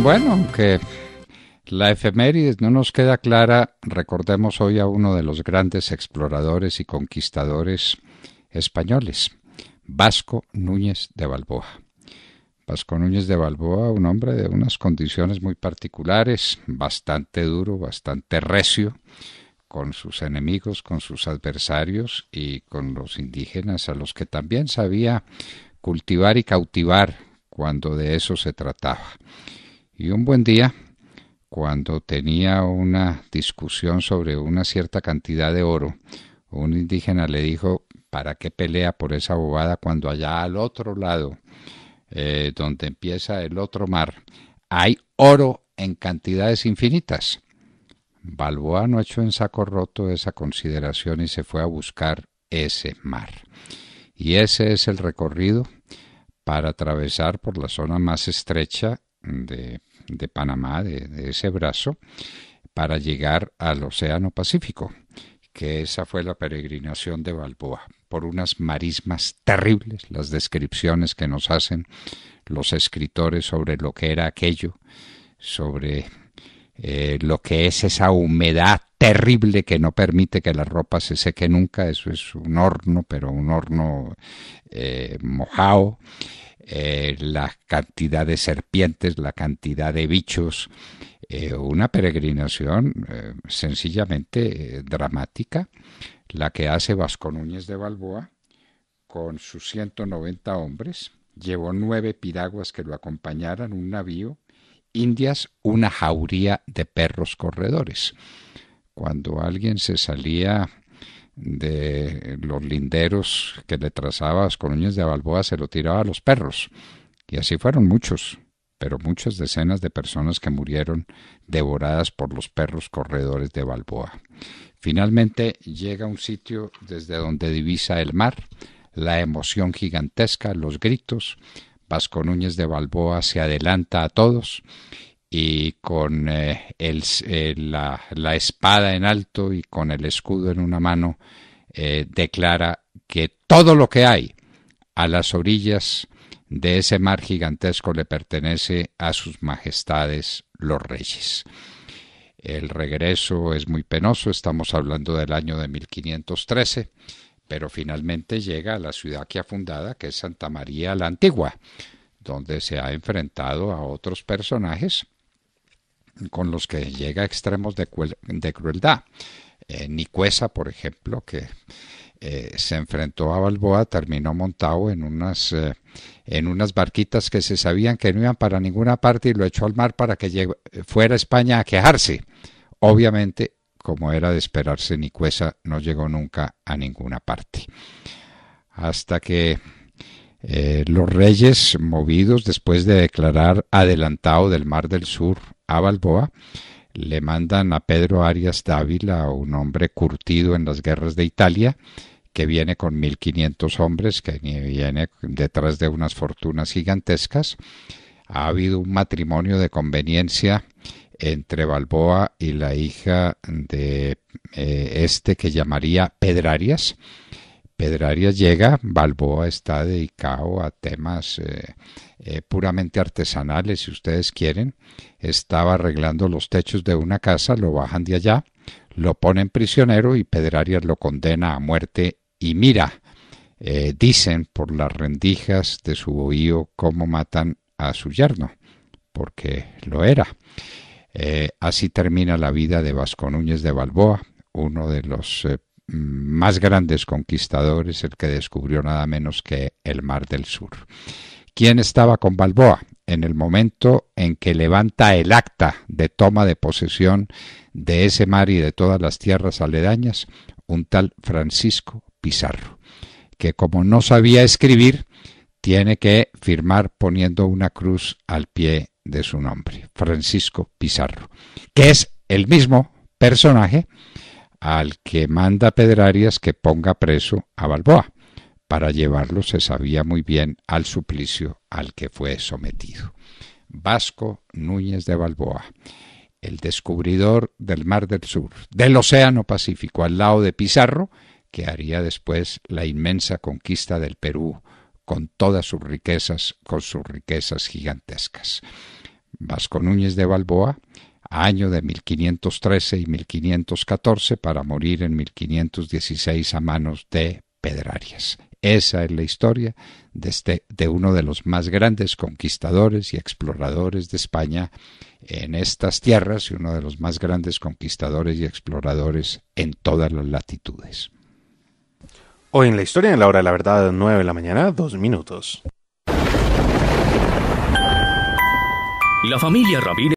Bueno, aunque la efeméride no nos queda clara, recordemos hoy a uno de los grandes exploradores y conquistadores españoles, Vasco Núñez de Balboa. Vasco Núñez de Balboa, un hombre de unas condiciones muy particulares, bastante duro, bastante recio, con sus enemigos, con sus adversarios y con los indígenas a los que también sabía cultivar y cautivar cuando de eso se trataba. Y un buen día, cuando tenía una discusión sobre una cierta cantidad de oro, un indígena le dijo, ¿para qué pelea por esa bobada cuando allá al otro lado, eh, donde empieza el otro mar, hay oro en cantidades infinitas? Balboa no echó en saco roto esa consideración y se fue a buscar ese mar. Y ese es el recorrido para atravesar por la zona más estrecha de de Panamá, de, ese brazo, para llegar al Océano Pacífico, que esa fue la peregrinación de Balboa, por unas marismas terribles, las descripciones que nos hacen los escritores sobre lo que era aquello, sobre eh, lo que es esa humedad terrible que no permite que la ropa se seque nunca, eso es un horno, pero un horno eh, mojado. Eh, la cantidad de serpientes, la cantidad de bichos, eh, una peregrinación eh, sencillamente dramática, la que hace Vasco Núñez de Balboa con sus 190 hombres, llevó nueve piraguas que lo acompañaran, un navío, indias, una jauría de perros corredores. Cuando alguien se salía de los linderos que le trazaba las uñas de Balboa se lo tiraba a los perros. Y así fueron muchos, pero muchas decenas de personas que murieron devoradas por los perros corredores de Balboa. Finalmente llega un sitio desde donde divisa el mar, la emoción gigantesca, los gritos. Vasco Núñez de Balboa se adelanta a todos y con eh, eh, la, espada en alto y con el escudo en una mano, eh, declara que todo lo que hay a las orillas de ese mar gigantesco le pertenece a sus majestades los reyes. El regreso es muy penoso, estamos hablando del año de 1513, pero finalmente llega a la ciudad que ha fundada, que es Santa María la Antigua, donde se ha enfrentado a otros personajes con los que llega a extremos de, crueldad. Eh, Nicuesa, por ejemplo, que eh, se enfrentó a Balboa, terminó montado en unas, eh, en unas barquitas que se sabían que no iban para ninguna parte y lo echó al mar para que fuera a España a quejarse. Obviamente, como era de esperarse, Nicuesa no llegó nunca a ninguna parte. Hasta que eh, los reyes, movidos después de declarar adelantado del Mar del Sur a Balboa, le mandan a Pedro Arias Dávila, un hombre curtido en las guerras de Italia, que viene con 1.500 hombres, que viene detrás de unas fortunas gigantescas. Ha habido un matrimonio de conveniencia entre Balboa y la hija de eh, este que llamaría Pedrarias. Pedrarias llega, Balboa está dedicado a temas eh, eh, puramente artesanales, si ustedes quieren. Estaba arreglando los techos de una casa, lo bajan de allá, lo ponen prisionero y Pedrarias lo condena a muerte y mira, eh, dicen por las rendijas de su bohío cómo matan a su yerno, porque lo era. así termina la vida de Vasco Núñez de Balboa, uno de los más grandes conquistadores, el que descubrió nada menos que el Mar del Sur. ¿Quién estaba con Balboa? en el momento en que levanta el acta de toma de posesión de ese mar y de todas las tierras aledañas, un tal Francisco Pizarro, que como no sabía escribir, tiene que firmar poniendo una cruz al pie de su nombre, Francisco Pizarro, que es el mismo personaje al que manda Pedrarias que ponga preso a Balboa. Para llevarlo se sabía muy bien al suplicio al que fue sometido. Vasco Núñez de Balboa, el descubridor del Mar del Sur, del Océano Pacífico, al lado de Pizarro, que haría después la inmensa conquista del Perú con todas sus riquezas, con sus riquezas gigantescas. Vasco Núñez de Balboa año de 1513 y 1514 para morir en 1516 a manos de Pedrarias. Esa es la historia este, de, uno de los más grandes conquistadores y exploradores de España en estas tierras y uno de los más grandes conquistadores y exploradores en todas las latitudes. Hoy en la historia, en la hora de la verdad, 9 de la mañana, dos minutos. La familia